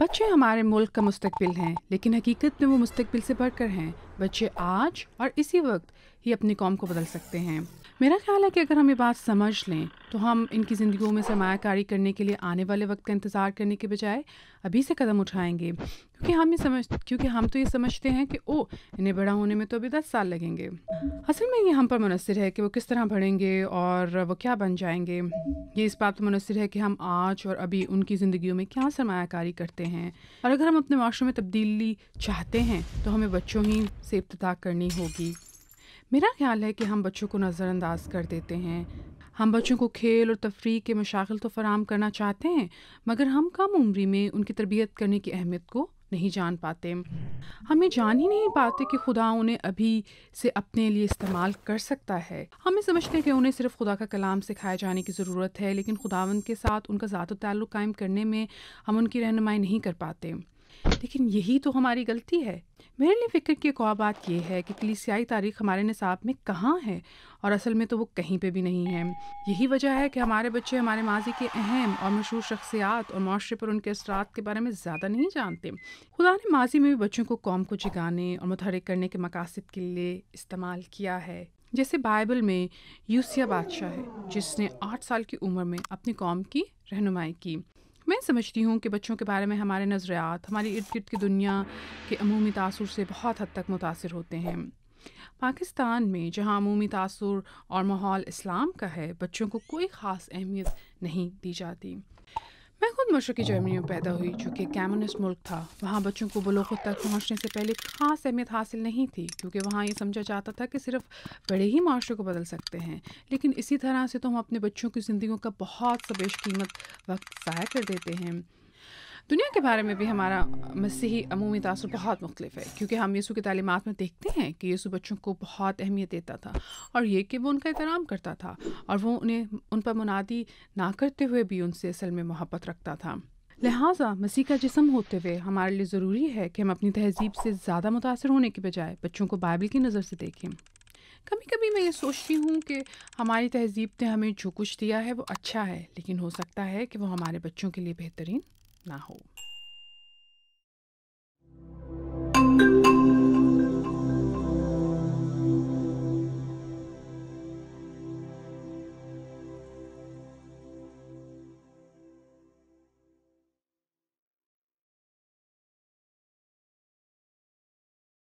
बच्चे हमारे मुल्क का मुस्तबिल हैं लेकिन हकीकत में वो मुस्तबिल से बढ़कर हैं बच्चे आज और इसी वक्त ही अपनी कौम को बदल सकते हैं मेरा ख्याल है कि अगर हम ये बात समझ लें तो हम इनकी ज़िंदगियों में सरमाकारी करने के लिए आने वाले वक्त का इंतज़ार करने के बजाय अभी से कदम उठाएंगे क्योंकि हम ये समझ क्योंकि हम तो ये समझते हैं कि ओ इन्हें बड़ा होने में तो अभी दस साल लगेंगे असल में ये हम पर मुनसर है कि वो किस तरह बढ़ेंगे और वो क्या बन जाएंगे ये इस बात पर मुनसर है कि हम आज और अभी उनकी ज़िंदगियों में क्या सरमाकारी करते हैं और अगर हम अपने माशरे में तब्दीली चाहते हैं तो हमें बच्चों ही से इब्तः करनी होगी मेरा ख्याल है कि हम बच्चों को नज़रअंदाज कर देते हैं हम बच्चों को खेल और तफरी के मशागल तो फराम करना चाहते हैं मगर हम कम उम्र में उनकी तरबियत करने की अहमियत को नहीं जान पाते हम ये जान ही नहीं पाते कि खुदा उन्हें अभी से अपने लिए इस्तेमाल कर सकता है हमें समझते हैं कि उन्हें सिर्फ खुदा का कलाम सिखाए जाने की ज़रूरत है लेकिन खुदावंद के साथ उनका ज़ात ताल्लुक़ कायम करने में हम उनकी रहनुमाई नहीं कर पाते लेकिन यही तो हमारी गलती है मेरे लिए फ़िक्र की एक और बात यह है कि कलीसियाई तारीख हमारे निसाब में कहाँ है और असल में तो वो कहीं पे भी नहीं है यही वजह है कि हमारे बच्चे हमारे माजी के अहम और मशहूर शख्सियात और माशरे पर उनके असरात के बारे में ज़्यादा नहीं जानते खुदा ने माजी में भी बच्चों को कौम को जगाने और मतहरक करने के मकासद के लिए इस्तेमाल किया है जैसे बाइबल में यूसिया बादशाह है जिसने आठ साल की उम्र में अपनी कौम की रहनुमाई की मैं समझती हूँ कि बच्चों के बारे में हमारे नज़रियात हमारी इर्द गिर्द की दुनिया के अमूमी तासर से बहुत हद तक मुतासर होते हैं पाकिस्तान में जहाँ अमूमी तासर और माहौल इस्लाम का है बच्चों को कोई ख़ास अहमियत नहीं दी जाती मैं खुद मशरक़ी जर्मनी में पैदा हुई जो कि कम्युनिस्ट मुल्क था वहाँ बच्चों को बलोक तक पहुँचने से पहले खास अहमियत हासिल नहीं थी क्योंकि वहाँ ये समझा जाता था कि सिर्फ बड़े ही माशरे को बदल सकते हैं लेकिन इसी तरह से तो हम अपने बच्चों की ज़िंदगियों का बहुत सा कीमत वक्त ज़ाया कर देते हैं दुनिया के बारे में भी हमारा मसीही अमूमी तासर बहुत मुख्तलिफ है क्योंकि हम यीशु की तालीमत में देखते हैं कि यीशु बच्चों को बहुत अहमियत देता था और ये कि वो उनका एहतराम करता था और वो उन्हें उन पर मुनादी ना करते हुए भी उनसे असल में मोहब्बत रखता था लिहाजा मसीह का जिसम होते हुए हमारे लिए ज़रूरी है कि हम अपनी तहजीब से ज़्यादा मुतासर होने के बजाय बच्चों को बाइबल की नज़र से देखें कभी कभी मैं ये सोचती हूँ कि हमारी तहजीब ने हमें जो कुछ दिया है वो अच्छा है लेकिन हो सकता है कि वो हमारे बच्चों के लिए बेहतरीन م ع